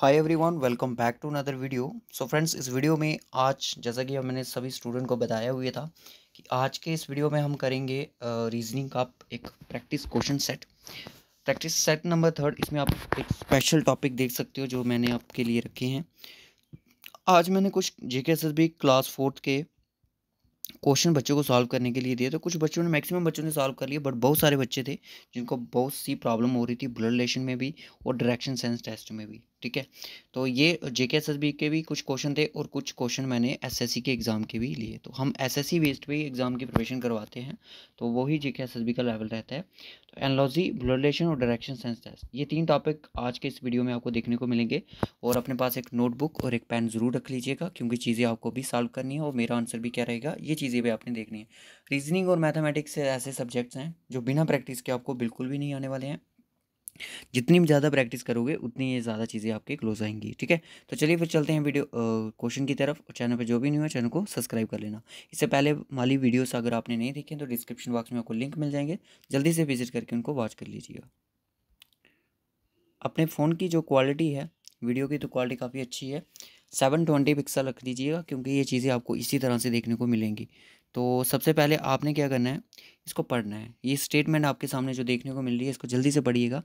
hi everyone welcome back to another video so friends इस video में आज जैसा कि मैंने सभी स्टूडेंट को बताया हुआ था कि आज के इस वीडियो में हम करेंगे रीजनिंग uh, का एक practice question set practice set number third इसमें आप एक स्पेशल टॉपिक देख सकते हो जो मैंने आपके लिए रखे हैं आज मैंने कुछ जे क्लास फोर्थ के क्वेश्चन बच्चों को सॉल्व करने के लिए दिया तो कुछ बच्चों ने मैक्सिमम बच्चों ने सॉल्व कर लिया बट बहुत सारे बच्चे थे जिनको बहुत सी प्रॉब्लम हो रही थी ब्लड रिलेशन में भी और डायरेक्शन सेंस टेस्ट में भी ठीक है तो ये जे के एस एस बी के भी कुछ क्वेश्चन थे और कुछ क्वेश्चन मैंने एस एस सी के एग्ज़ाम के भी लिए तो हम एस एस सी बेस्ड पे एग्ज़ाम की प्रिपरेशन करवाते हैं तो वही J K S S B का लेवल रहता है तो एनलॉजी ब्लड रिलेशन और डायरेक्शन सेंस टेस्ट ये तीन टॉपिक आज के इस वीडियो में आपको देखने को मिलेंगे और अपने पास एक नोटबुक और एक पेन ज़रूर रख लीजिएगा क्योंकि चीज़ें आपको भी सॉल्व करनी है और मेरा आंसर भी क्या रहेगा ये चीज़ चीज़ें भी आपने देखनी है रीजनिंग और मैथमेटिक्स ऐसे सब्जेक्ट्स हैं जो बिना प्रैक्टिस के आपको बिल्कुल भी नहीं आने वाले हैं जितनी ज़्यादा प्रैक्टिस करोगे उतनी ये ज़्यादा चीज़ें आपके क्लोज आएंगी ठीक है तो चलिए फिर चलते हैं वीडियो क्वेश्चन की तरफ और चैनल पर जो भी नहीं हुआ चैनल को सब्सक्राइब कर लेना इससे पहले माली वीडियोस अगर आपने नहीं देखे तो डिस्क्रिप्शन बॉक्स में आपको लिंक मिल जाएंगे जल्दी से विजिट करके उनको वॉच कर लीजिएगा अपने फ़ोन की जो क्वालिटी है वीडियो की तो क्वालिटी काफ़ी अच्छी है सेवन ट्वेंटी पिक्सल रख दीजिएगा क्योंकि ये चीज़ें आपको इसी तरह से देखने को मिलेंगी तो सबसे पहले आपने क्या करना है इसको पढ़ना है ये स्टेटमेंट आपके सामने जो देखने को मिल रही है इसको जल्दी से पढ़िएगा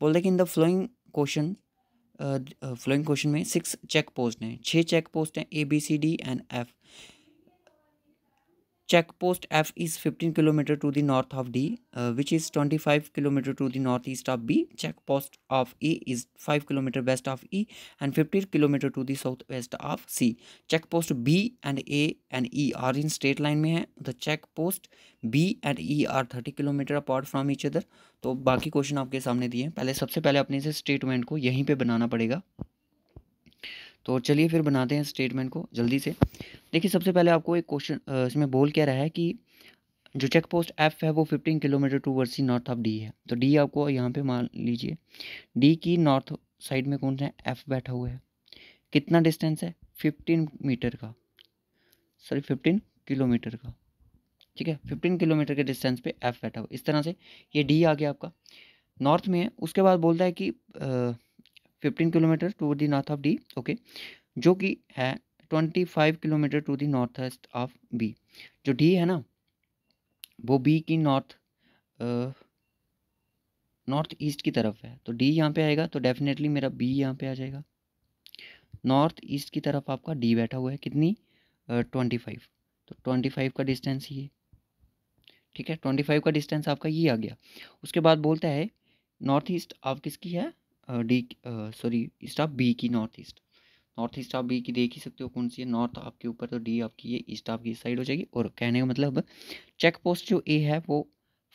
बोल रहे कि in the following question following question में सिक्स चेक पोस्ट हैं छः चेक पोस्ट हैं A B C D and F check post F is fifteen kilometre to the north of D which is twenty five kilometre to the north east of B check post of A is five kilometre west of E and fifty kilometre to the south west of C check post B and A and E are in state line में है the check post B and E are thirty kilometre apart from each other तो बाकी question आपके सामने दिए हैं पहले सबसे पहले अपने से स्टेटमेंट को यहीं पर बनाना पड़ेगा तो चलिए फिर बनाते हैं स्टेटमेंट को जल्दी से देखिए सबसे पहले आपको एक क्वेश्चन इसमें बोल क्या रहा है कि जो चेक पोस्ट एफ है वो fifteen kilometre towards north of D है तो डी आपको यहाँ पे मान लीजिए डी की नॉर्थ साइड में कौन सा है एफ बैठा हुआ है कितना डिस्टेंस है फिफ्टीन मीटर का सॉरी फिफ्टीन किलोमीटर का ठीक है फिफ्टीन किलोमीटर के डिस्टेंस पे एफ बैठा हुआ इस तरह से ये डी आ गया आपका नॉर्थ में है उसके बाद बोलता है कि ah, fifteen kilometre to the north of D okay जो कि है twenty five kilometre to the north east of B जो डी है ना वो बी की नॉर्थ नॉर्थ ईस्ट की तरफ है तो डी यहाँ पे आएगा तो डेफिनेटली मेरा बी यहाँ पे आ जाएगा नॉर्थ ईस्ट की तरफ आपका डी बैठा हुआ है कितनी ट्वेंटी uh, फाइव तो ट्वेंटी फाइव का डिस्टेंस ये ठीक है ट्वेंटी फाइव का डिस्टेंस आपका ये आ गया उसके बाद बोलता है नॉर्थ ईस्ट आप किसकी है D sorry east of B की north east north east of B की देख ही सकते हो कौन सी है नॉर्थ आपके ऊपर तो डी आपकी ये ईस्ट आपकी साइड हो जाएगी और कहने का मतलब चेक पोस्ट जो ए है वो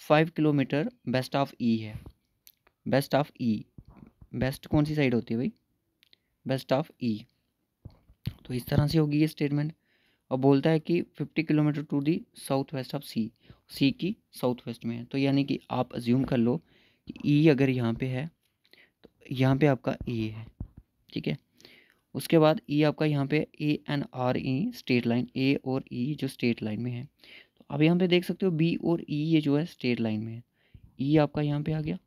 five kilometre west of E है बेस्ट ऑफ ई बेस्ट कौन सी साइड होती है भाई बेस्ट ऑफ ई तो इस तरह से होगी ये स्टेटमेंट और बोलता है कि fifty kilometre to the south west of C C की साउथ वेस्ट में है तो यानी कि आप अज्यूम कर लो कि ई अगर यहाँ पे है यहाँ पे आपका ई e है ठीक है उसके बाद ई e आपका यहाँ पे A and are E state line A और ई e जो स्टेट लाइन में है तो अब यहाँ पे देख सकते हो बी और ई ये जो है स्टेट लाइन में है ई आपका यहाँ पे आ गया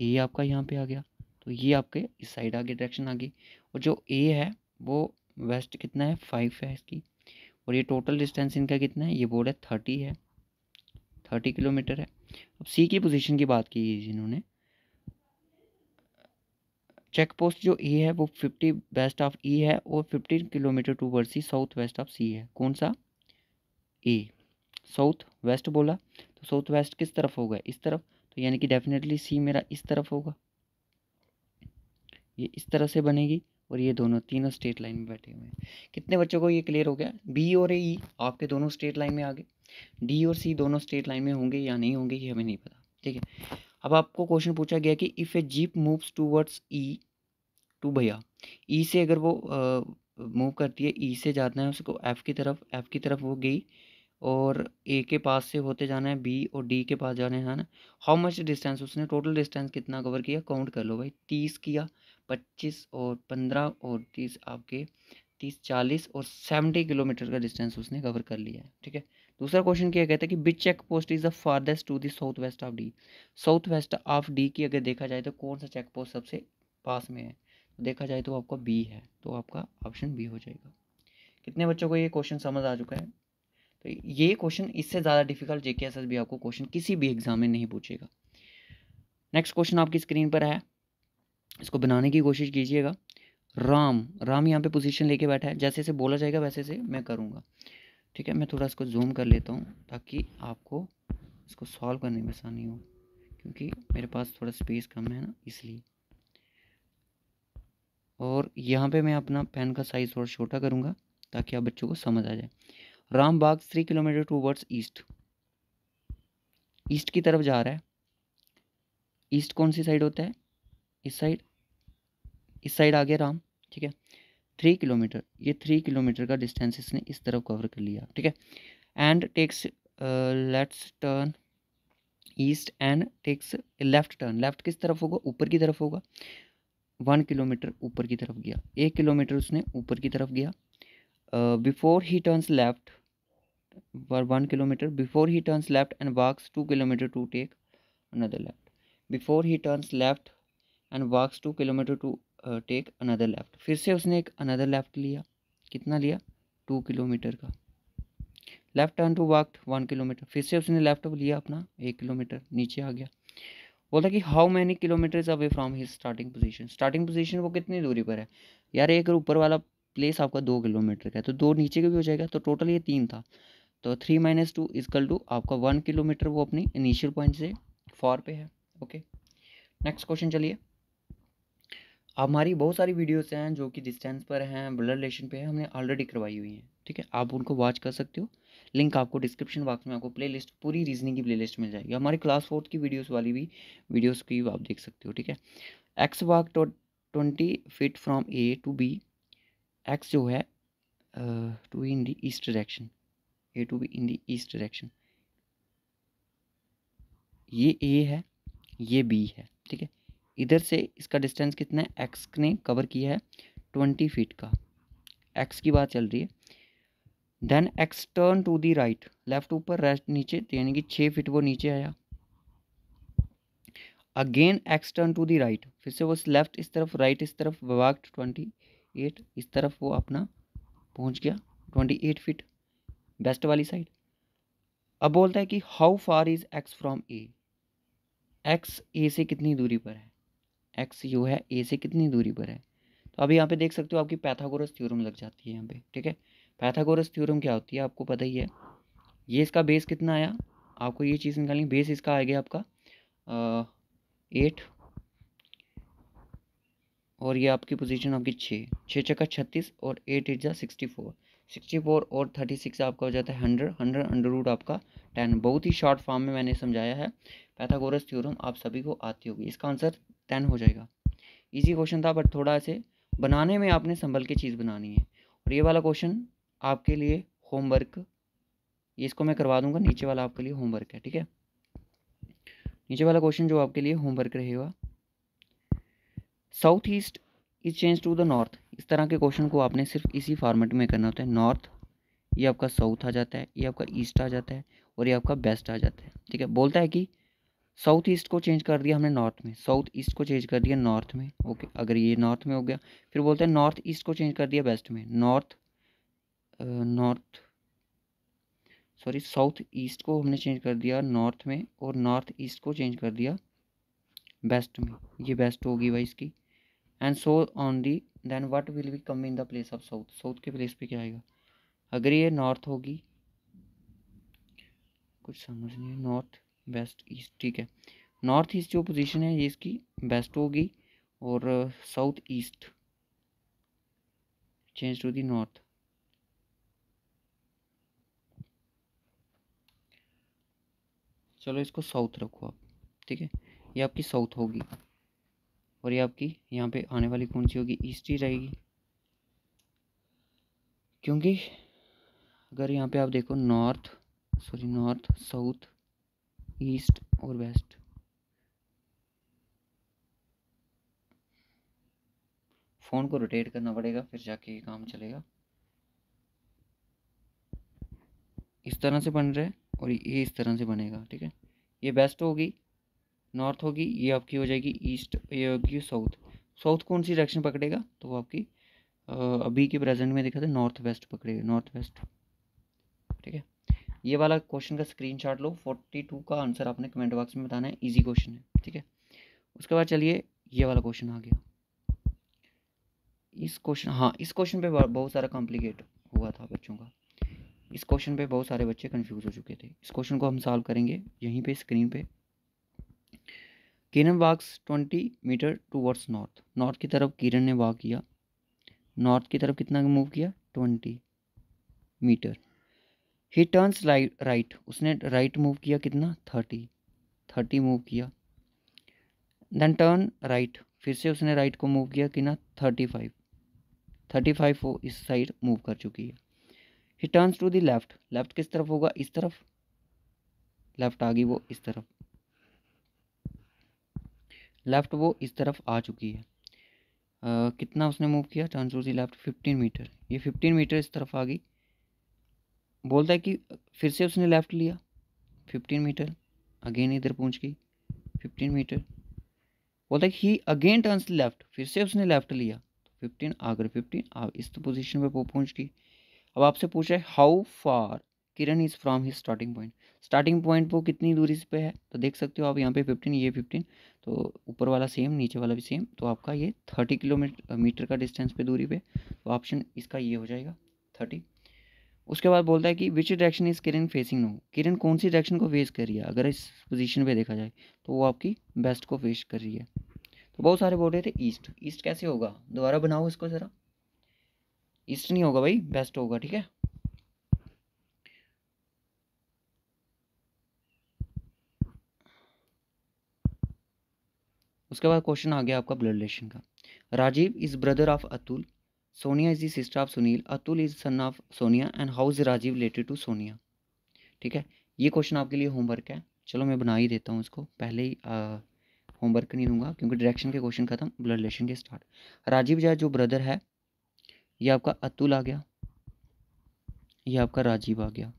ए आपका यहाँ पे आ गया तो ये आपके इस साइड आगे डायरेक्शन आ गई और जो ए है वो वेस्ट कितना है फाइव है इसकी और ये टोटल डिस्टेंस इनका कितना है ये बोर्ड है थर्टी है थर्टी किलोमीटर है अब सी की पोजीशन की बात की इन्होंने चेक पोस्ट जो ई e है वो फिफ्टी वेस्ट ऑफ ई है और fifteen kilometre toward C south west of C है कौन सा ई साउथ वेस्ट बोला तो साउथ वेस्ट किस तरफ होगा इस तरफ तो यानी कि डेफिनेटली सी मेरा इस तरफ होगा ये इस तरह से बनेगी और ये दोनों तीनों स्टेट लाइन में बैठे हुए हैं कितने बच्चों को ये क्लियर हो गया बी और ए ई e, आपके दोनों स्टेट लाइन में आ गए डी और सी दोनों स्टेट लाइन में होंगे या नहीं होंगे ये हमें नहीं पता ठीक है अब आपको क्वेश्चन पूछा गया कि if a jeep moves towards E to भैया ई e से अगर वो मूव करती है ई e से जाना है उसको एफ़ की तरफ एफ़ की तरफ वो गई और ए के पास से होते जाना है बी और डी के पास जाना है ना हाउ मच डिस्टेंस उसने टोटल डिस्टेंस कितना कवर किया काउंट कर लो भाई तीस किया पच्चीस और पंद्रह और तीस आपके तीस चालीस और सेवेंटी किलोमीटर का डिस्टेंस उसने कवर कर लिया है ठीक है दूसरा क्वेश्चन क्या कहता है कि which check post is the farthest to the south west of D south west of D की अगर देखा जाए तो कौन सा चेक पोस्ट सबसे पास में है तो देखा जाए तो आपका बी है तो आपका ऑप्शन बी हो जाएगा कितने बच्चों को ये क्वेश्चन समझ आ चुका है तो ये क्वेश्चन इससे ज़्यादा डिफिकल्ट जेके एस एस आपको क्वेश्चन किसी भी एग्जाम में नहीं पूछेगा नेक्स्ट क्वेश्चन आपकी स्क्रीन पर है इसको बनाने की कोशिश कीजिएगा राम राम यहाँ पे पोजीशन लेके बैठा है जैसे से बोला जाएगा वैसे से मैं करूँगा ठीक है मैं थोड़ा इसको जूम कर लेता हूँ ताकि आपको इसको सॉल्व करने में आसानी हो क्योंकि मेरे पास थोड़ा स्पेस कम है ना इसलिए और यहाँ पे मैं अपना पेन का साइज़ थोड़ा छोटा करूँगा ताकि आप बच्चों को समझ आ जाए राम बाग three kilometre towards east east की तरफ जा रहा है ईस्ट कौन सी साइड होता है इस साइड इस साइड आ गया राम ठीक है थ्री किलोमीटर ये थ्री किलोमीटर का डिस्टेंस इसने इस तरफ कवर कर लिया ठीक है एंड टेक्स लेट्स turn east and takes left turn left किस तरफ होगा ऊपर की तरफ होगा वन किलोमीटर ऊपर की तरफ गया एक किलोमीटर उसने ऊपर की तरफ गया before he turns left one kilometre before he turns left and walks two kilometre to take another left before he turns left and walks two kilometre to take another left फिर से उसने एक another left लिया कितना लिया two kilometre का left turn to walk one kilometre फिर से उसने लेफ़्ट लिया अपना एक किलोमीटर नीचे आ गया बोला कि how many kilometre away from his starting position starting position वो कितनी दूरी पर है यार एक ऊपर वाला प्लेस आपका दो किलोमीटर का है तो दो नीचे का भी हो जाएगा तो टोटल ये तीन था तो three minus two is equal two आपका वन किलोमीटर वो अपनी इनिशियल पॉइंट से फॉर पे है ओके नेक्स्ट क्वेश्चन चलिए हमारी बहुत सारी वीडियोस हैं जो कि डिस्टेंस पर हैं ब्लड रिलेशन पे हैं हमने ऑलरेडी करवाई हुई हैं ठीक है आप उनको वॉच कर सकते हो लिंक आपको डिस्क्रिप्शन बॉक्स में आपको प्लेलिस्ट पूरी रीजनिंग की प्लेलिस्ट मिल जाएगी हमारी क्लास फोर्थ की वीडियोस वाली भी वीडियोस की आप देख सकते हो ठीक है X walk twenty feet from A to B X जो है to in the east direction A to B in the east direction ये ए है ये बी है ठीक है इधर से इसका डिस्टेंस कितना है एक्स ने कवर किया है ट्वेंटी फीट का एक्स की बात चल रही है then X turn to the right left ऊपर राइट नीचे तो यानी कि छः फीट वो नीचे आया again X turn to the right फिर से वो लेफ्ट इस तरफ राइट इस तरफ वाक ट्वेंटी एट इस तरफ वो अपना पहुंच गया ट्वेंटी एट फिट बेस्ट वाली साइड अब बोलता है कि how far is X from A X A से कितनी दूरी पर है एक्स यू है ए से कितनी दूरी पर है तो अब यहाँ पे देख सकते हो आपकी पैथागोरस थ्योरम लग जाती है यहाँ पे ठीक है पैथागोरस थ्योरम क्या होती है आपको पता ही है ये इसका बेस कितना आया आपको ये चीज़ निकालनी बेस इसका आ गया आपका एट और ये आपकी पोजीशन आपकी छः छः चक्का छत्तीस और एट एट जा सिक्सटी फोर सिक्सटी फोर और थर्टी सिक्स आपका हो जाता है हंड्रेड हंड्रेड अंडर रूट आपका टेन बहुत ही शॉर्ट फॉर्म में मैंने समझाया है पैथागोरस थ्योरम आप सभी को आती होगी इसका आंसर टेन हो जाएगा इजी क्वेश्चन था बट थोड़ा से बनाने में आपने संभल के चीज़ बनानी है और ये वाला क्वेश्चन आपके लिए होमवर्क ये इसको मैं करवा दूंगा नीचे वाला आपके लिए होमवर्क है ठीक है नीचे वाला क्वेश्चन जो आपके लिए होमवर्क रहेगा south east is change to the north इस तरह के क्वेश्चन को आपने सिर्फ इसी फॉर्मेट में करना होता है नॉर्थ ये आपका साउथ आ जाता है ये आपका ईस्ट आ जाता है और ये आपका बेस्ट आ जाता है ठीक है बोलता है कि साउथ ईस्ट को चेंज कर दिया हमने नॉर्थ में साउथ ईस्ट को चेंज कर दिया नॉर्थ में ओके अगर ये नॉर्थ में हो गया फिर बोलते हैं नॉर्थ ईस्ट को चेंज कर दिया वेस्ट में north north sorry south east को हमने चेंज कर दिया नॉर्थ में और नॉर्थ ईस्ट को चेंज कर दिया वेस्ट में ये वेस्ट होगी भाई इसकी and so on the then what will be come in the place of south south के प्लेस पे क्या आएगा अगर ये नॉर्थ होगी कुछ समझ नहीं नॉर्थ वेस्ट ईस्ट ठीक है नॉर्थ ईस्ट जो पोजीशन है ये इसकी बेस्ट होगी और south east change to the north चलो इसको साउथ रखो आप ठीक है ये आपकी साउथ होगी और ये आपकी यहाँ पे आने वाली कौन सी होगी ईस्ट ही रहेगी क्योंकि अगर यहाँ पे आप देखो north sorry north south east और वेस्ट फ़ोन को रोटेट करना पड़ेगा फिर जाके ये काम चलेगा इस तरह से बन रहा है और ये इस तरह से बनेगा ठीक है ये वेस्ट होगी नॉर्थ होगी ये आपकी हो जाएगी ईस्ट ये होगी साउथ साउथ कौन सी डायरेक्शन पकड़ेगा तो वो आपकी अभी के प्रेजेंट में देखा था नॉर्थ वेस्ट पकड़ेगा नॉर्थ वेस्ट ये वाला क्वेश्चन का स्क्रीन लो फोर्टी का आंसर आपने कमेंट बॉक्स में बताना है ईजी क्वेश्चन है ठीक है उसके बाद चलिए ये वाला क्वेश्चन आ गया इस क्वेश्चन हाँ इस क्वेश्चन पे बहुत सारा कॉम्प्लिकेट हुआ था बच्चों का इस क्वेश्चन पे बहुत सारे बच्चे कंफ्यूज हो चुके थे इस क्वेश्चन को हम सॉल्व करेंगे यहीं पे स्क्रीन पे Kiran walks twenty metre towards north north की तरफ किरण ने वाक किया नॉर्थ की तरफ कितना मूव किया twenty metre he light right उसने राइट मूव किया कितना थर्टी थर्टी मूव किया देन टर्न राइट फिर से उसने राइट को मूव किया कि ना थर्टी फाइव थर्टी फाइव वो इस साइड मूव कर चुकी है he turns to the left left किस तरफ होगा इस तरफ लेफ्ट आ गई वो इस तरफ लेफ्ट वो इस तरफ आ चुकी है uh, कितना उसने मूव किया turn to the left fifteen metre ये फिफ्टीन मीटर इस तरफ आ गई बोलता है कि फिर से उसने लेफ़्ट लिया फिफ्टीन मीटर अगेन इधर पहुंच गई फिफ्टीन मीटर बोलता है कि ही अगेन टर्न्स लेफ़्ट फिर से उसने लेफ़्ट लिया फिफ्टीन आगर फिफ्टीन आग इस तो पोजिशन पर पहुंच गई अब आपसे पूछा है how far Kiran is from his starting point starting point वो कितनी दूरी पे है तो देख सकते हो आप यहाँ पे फिफ्टीन ये फिफ्टीन तो ऊपर वाला सेम नीचे वाला भी सेम तो आपका ये थर्टी किलोमीटर मीटर का डिस्टेंस पे दूरी पे तो ऑप्शन इसका ये हो जाएगा थर्टी उसके बाद बोलता है कि which direction is Kiran facing no Kiran कौन सी डायरेक्शन को फेस कर रही है अगर इस पोजीशन पे देखा जाए तो वो आपकी बेस्ट को फेस कर रही है तो बहुत सारे बोल रहे थे ईस्ट ईस्ट कैसे होगा दोबारा बनाओ इसको ज़रा ईस्ट नहीं होगा भाई बेस्ट होगा ठीक है उसके बाद क्वेश्चन आ गया आपका ब्लड रिलेशन का Rajiv is brother of Atul Sonia is the sister of Sunil Atul is son of Sonia and how is Rajiv related to Sonia ठीक है ये क्वेश्चन आपके लिए होमवर्क है चलो मैं बना ही देता हूँ इसको पहले ही होमवर्क नहीं दूंगा क्योंकि डायरेक्शन के क्वेश्चन खत्म ब्लड रिलेशन के स्टार्ट राजीव जहा जो ब्रदर है ये आपका अतुल आ गया ये आपका राजीव आ गया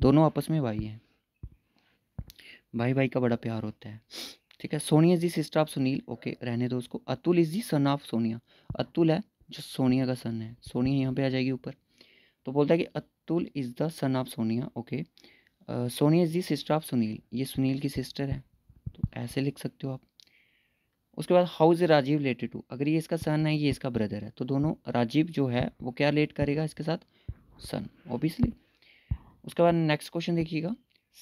दोनों आपस में भाई हैं भाई भाई का बड़ा प्यार होता है ठीक है Sonia is the sister of Sunil okay रहने दो उसको Atul is the son of Sonia Atul है जो सोनिया का सन है सोनिया यहाँ पे आ जाएगी ऊपर तो बोलता है कि Atul is the son of Sonia okay Sonia is the sister of Sunil ये सुनील की सिस्टर है तो ऐसे लिख सकते हो आप उसके बाद how is Rajiv related to अगर ये इसका सन है ये इसका ब्रदर है तो दोनों राजीव जो है वो क्या रिलेट करेगा इसके साथ सन ओबियसली उसके बाद नेक्स्ट क्वेश्चन देखिएगा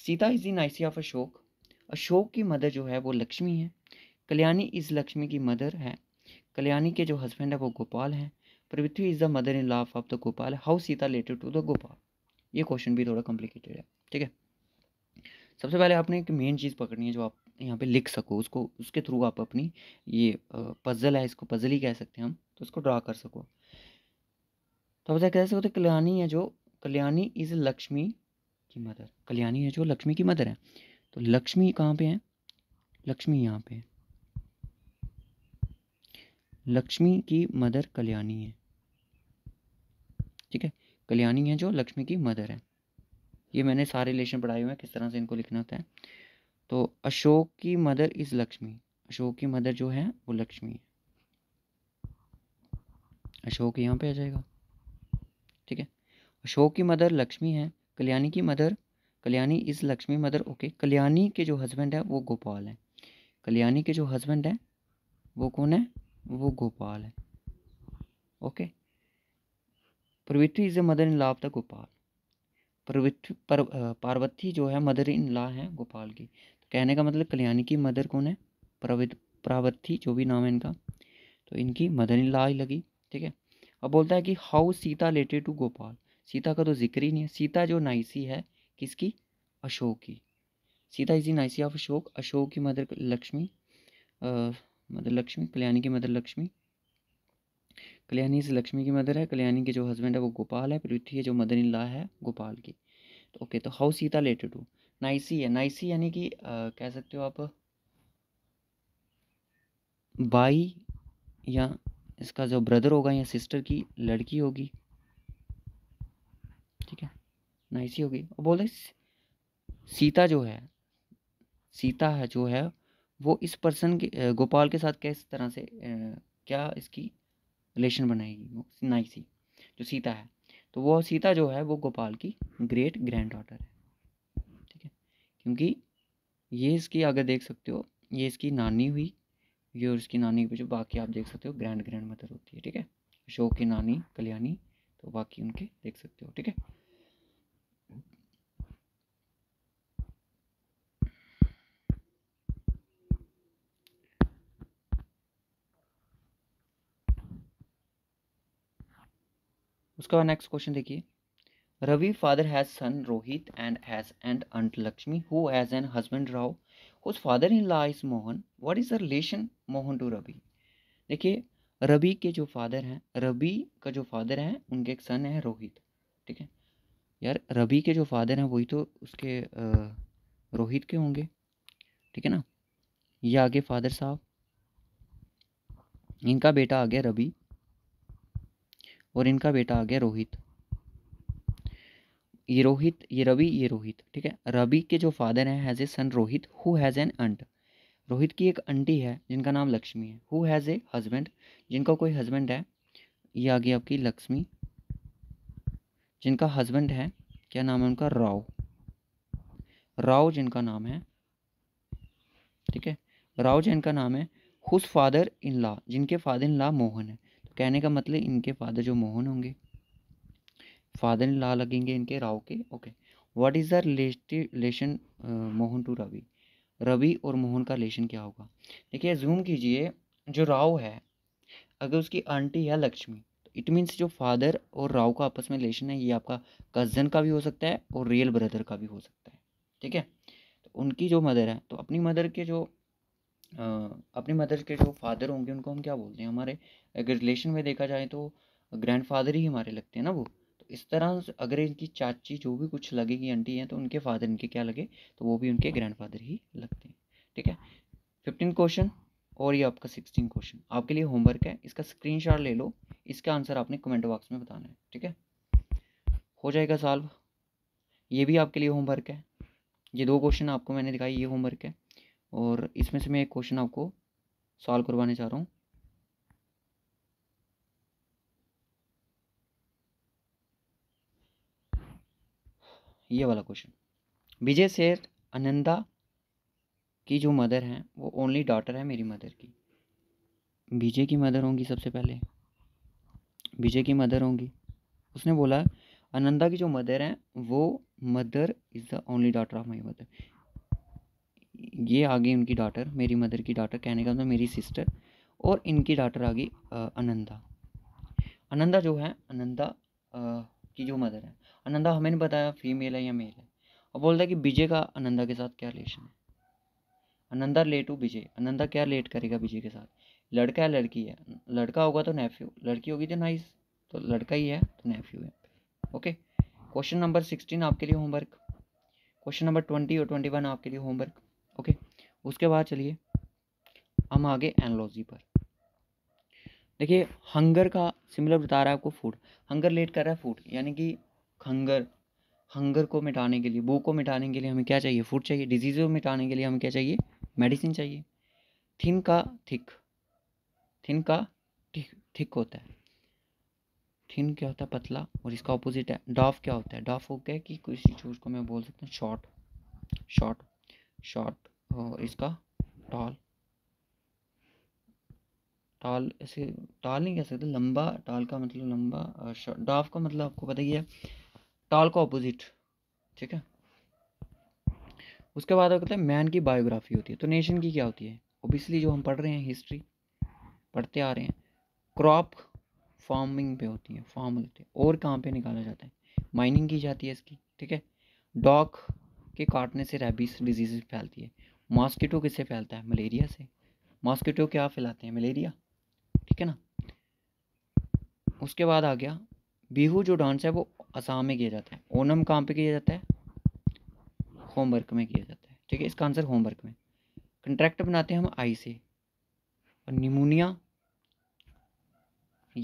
Sita is the niece of Ashok Ashok की मदर जो है वो लक्ष्मी है कल्याणी इज़ लक्ष्मी की मदर है कल्याणी के जो हस्बैंड है वो गोपाल हैं Prithvi is the mother in law of the Gopal how Sita related to the Gopal ये क्वेश्चन भी थोड़ा कॉम्प्लिकेटेड है ठीक है सबसे पहले आपने एक मेन चीज़ पकड़नी है जो आप यहाँ पे लिख सको उसको उसके थ्रू आप अपनी ये पजल है इसको पजल ही कह सकते हैं हम तो उसको ड्रा कर सको तो आप कह सकते कल्याणी है जो कल्याणी इज़ लक्ष्मी की मदर कल्याणी है जो लक्ष्मी की मदर है तो लक्ष्मी कहाँ पे है लक्ष्मी यहाँ पे है लक्ष्मी की मदर कल्याणी है ठीक है कल्याणी है जो लक्ष्मी की मदर है ये मैंने सारे रिलेशन पढ़ाए हुए हैं किस तरह से इनको लिखना होता है तो अशोक की मदर इज लक्ष्मी अशोक की मदर जो है वो लक्ष्मी है अशोक यहाँ पे आ जाएगा ठीक है अशोक की मदर लक्ष्मी है कल्याणी की mother Kalyani is Lakshmi mother okay Kalyani के जो हस्बैंड है वो गोपाल है कल्याणी के जो हस्बैंड है वो कौन है वो गोपाल है okay Pravritti is a mother in law of the Gopal पर, पार्वती जो है मदर इन लॉ है गोपाल की तो कहने का मतलब कल्याणी की मदर कौन है प्रवित प्रावती जो भी नाम है इनका तो इनकी मदर इन लॉ ही लगी ठीक है अब बोलता है कि how Sita related to Gopal Sita का तो जिक्र ही नहीं है सीता जो नाइसी है किसकी अशोक की Sita is niece of Ashok Ashok की मदर लक्ष्मी मदर लक्ष्मी कल्याणी की मदर लक्ष्मी कल्याणी से लक्ष्मी की मदर है कल्याणी के जो हस्बैंड है वो गोपाल है पृथ्वी है जो मदर इन ला है गोपाल की तो ओके तो how Sita related to niece है नाइसी यानी कि कह सकते हो आप बाई या इसका जो ब्रदर होगा या सिस्टर की लड़की होगी ठीक है नाइसी होगी और बोले सीता जो है सीता है जो है वो इस पर्सन के गोपाल के साथ किस तरह से क्या इसकी रिलेशन बनाएगी वो नाइसी जो सीता है तो वो सीता जो है वो गोपाल की ग्रेट ग्रैंड डॉटर है ठीक है क्योंकि ये इसकी आगे देख सकते हो ये इसकी नानी हुई ये और इसकी नानी के पीछे बाकी आप देख सकते हो ग्रैंड ग्रैंड मदर होती है ठीक है अशोक की नानी कल्याणी तो बाकी उनके देख सकते हो ठीक है उसके बाद नेक्स्ट क्वेश्चन देखिए Ravi father has son Rohit and has and aunt Lakshmi who has an husband Rao whose father in law is Mohan what is the relation Mohan to Ravi देखिए रवि के जो फादर हैं रवि का जो फादर है उनके एक सन है रोहित ठीक है यार रवि के जो फादर हैं वही तो उसके रोहित के होंगे ठीक है ना ये आगे फादर साहब इनका बेटा आ गया रवि और इनका बेटा आ गया रोहित ये रोहित ये रवि ये रोहित ठीक है रवि के जो फादर हैं has a son Rohit who has an aunt Rohit की एक अंटी है जिनका नाम लक्ष्मी है हु हैज़ ए हस्बैंड जिनका कोई हस्बैंड है ये आ गई आपकी लक्ष्मी जिनका हस्बैंड है क्या नाम है उनका राव राव जिनका नाम है ठीक है राव जिनका नाम है हुस फादर इन ला जिनके फादर इन ला मोहन है कहने का मतलब इनके फादर जो मोहन होंगे फादर ला लगेंगे इनके राव के okay what is the relation Mohan to Ravi Ravi और मोहन का रिलेशन क्या होगा देखिए जूम कीजिए जो राव है अगर उसकी आंटी है लक्ष्मी तो इट मीन्स जो फादर और राव का आपस में रिलेशन है ये आपका कज़न का भी हो सकता है और रियल ब्रदर का भी हो सकता है ठीक है तो उनकी जो मदर है तो अपनी मदर के जो अपने मदर के जो फादर होंगे उनको हम क्या बोलते हैं हमारे अगर रिलेशन में देखा जाए तो ग्रैंडफादर ही हमारे लगते हैं ना वो तो इस तरह अगर इनकी चाची जो भी कुछ लगेगी आंटी हैं तो उनके फादर इनके क्या लगे तो वो भी उनके ग्रैंडफादर ही लगते हैं ठीक है फिफ्टीन क्वेश्चन और ये आपका सिक्सटीन क्वेश्चन आपके लिए होमवर्क है इसका स्क्रीन ले लो इसका आंसर आपने कमेंट बॉक्स में बताना है ठीक है हो जाएगा सॉल्व ये भी आपके लिए होमवर्क है ये दो क्वेश्चन आपको मैंने दिखाई ये होमवर्क है और इसमें से मैं एक क्वेश्चन आपको सॉल्व करवाने चाह रहा हूँ ये वाला क्वेश्चन विजय शेर अनंदा की जो मदर हैं वो ओनली डॉटर है मेरी मदर की विजय की मदर होंगी सबसे पहले विजय की मदर होंगी उसने बोला अनंदा की जो मदर हैं वो mother is the only daughter of my mother ये आ गई उनकी डॉटर मेरी मदर की डॉटर कहने का मतलब मेरी सिस्टर और इनकी डॉटर आ गई अनंदा अनंदा जो है अनंदा की जो मदर है अनंदा हमें नहीं बताया फीमेल है या मेल है और बोलता है कि विजय का अनंदा के साथ क्या रिलेशन है अनंदा लेट हो विजय अनंदा क्या लेट करेगा विजय के साथ लड़का है लड़की है लड़का होगा तो नेफ्यू लड़की होगी तो नाइस तो लड़का ही है तो नेफ्यू है ओके क्वेश्चन नंबर सिक्सटीन आपके लिए होमवर्क क्वेश्चन नंबर ट्वेंटी और ट्वेंटी वन आपके लिए होमवर्क ओके उसके बाद चलिए हम आगे एनोलॉजी पर देखिए हंगर का सिमिलर बता रहा है आपको फूड हंगर लेट कर रहा है फूड यानी कि हंगर हंगर को मिटाने के लिए भूख को मिटाने के लिए हमें क्या चाहिए फूड चाहिए डिजीज़ को मिटाने के लिए हमें क्या चाहिए मेडिसिन चाहिए थिन का थिक थिन का थिक थिक होता है थिन क्या होता है पतला और इसका ऑपोजिट है डॉफ क्या होता है डॉफ हो गया कि किसी चूज को मैं बोल सकता हूँ शॉर्ट शॉर्ट शॉर्ट और uh, इसका टॉल टाल ऐसे टॉल नहीं कह सकते लंबा टाल का मतलब लंबा uh, डाफ का मतलब आपको पता ही है टाल का ऑपोजिट ठीक है उसके बाद होता है मैन की बायोग्राफी होती है तो नेशन की क्या होती है ओबियसली जो हम पढ़ रहे हैं हिस्ट्री पढ़ते आ रहे हैं क्रॉप फार्मिंग पे होती है फार्म होते हैं और कहाँ पे निकाला जाता है माइनिंग की जाती है इसकी ठीक है डॉक के काटने से रेबीज डिजीज फैलती है मॉस्किटो किससे फैलता है मलेरिया से मॉस्किटो क्या फैलाते हैं मलेरिया ठीक है ना उसके बाद आ गया बिहू जो डांस है वो असम में किया जाता है ओनम कहाँ पे किया जाता है होमवर्क में किया जाता है ठीक है इसका आंसर होमवर्क में कंट्रैक्ट बनाते हैं हम आई से और निमोनिया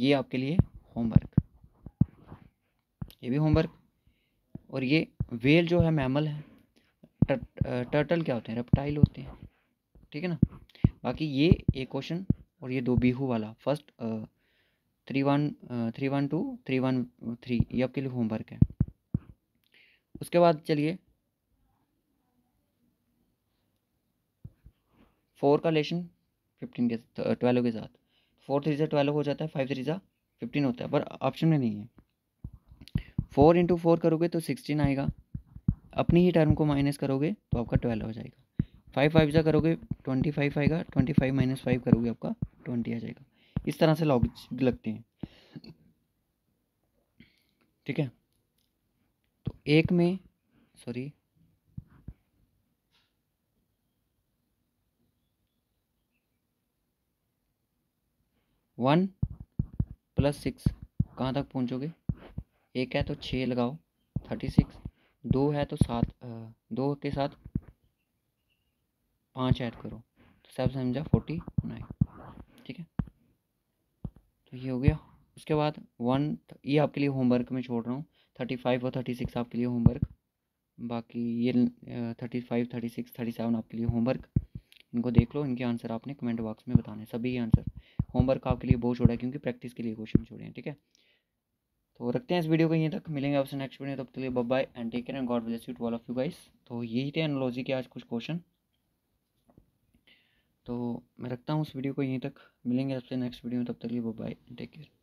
ये आपके लिए होमवर्क ये भी होमवर्क और ये वेल जो है मैमल है टर्टल uh, क्या होते हैं रेप्टाइल होते हैं ठीक है ना बाकी ये एक क्वेश्चन और ये दो बीहू वाला first three one three one two three one three ये आपके लिए होमवर्क है उसके बाद चलिए फोर का लेशन फिफ्टीन के ट्वेल्व uh, के साथ फोर थ्री ज़ा ट्वेल्व हो जाता है फाइव थ्री ज़ा फिफ्टीन होता है पर ऑप्शन में नहीं है फोर इंटू फोर करोगे तो सिक्सटीन आएगा अपनी ही टर्म को माइनस करोगे तो आपका ट्वेल्व हो जाएगा फाइव फाइव जा करोगे ट्वेंटी फाइव आएगा ट्वेंटी फाइव माइनस फाइव करोगे आपका ट्वेंटी आ जाएगा इस तरह से लॉग लगते हैं ठीक है तो एक में सॉरी वन प्लस सिक्स कहाँ तक पहुँचोगे एक है तो छः लगाओ थर्टी सिक्स दो है तो सात दो के साथ पाँच ऐड करो तो सब समझा फोर्टी नाइन ठीक है तो ये हो गया उसके बाद वन ये आपके लिए होमवर्क में छोड़ रहा हूँ थर्टी फाइव और थर्टी सिक्स आपके लिए होमवर्क बाकी ये thirty five thirty six thirty seven आपके लिए होमवर्क इनको देख लो इनके आंसर आपने कमेंट बॉक्स में बताने सभी आंसर होमवर्क आपके लिए बहुत छोड़ा है क्योंकि प्रैक्टिस के लिए क्वेश्चन छोड़े हैं ठीक है तो रखते हैं इस वीडियो को यहीं तक मिलेंगे आपसे नेक्स्ट वीडियो तब तक लिए bye and take care and God bless you to all of you guys तो यही थे एनोलॉजी के आज कुछ क्वेश्चन तो मैं रखता हूँ उस वीडियो को यहीं तक मिलेंगे आपसे नेक्स्ट वीडियो में तब तक लिए बाय एंड टेक केयर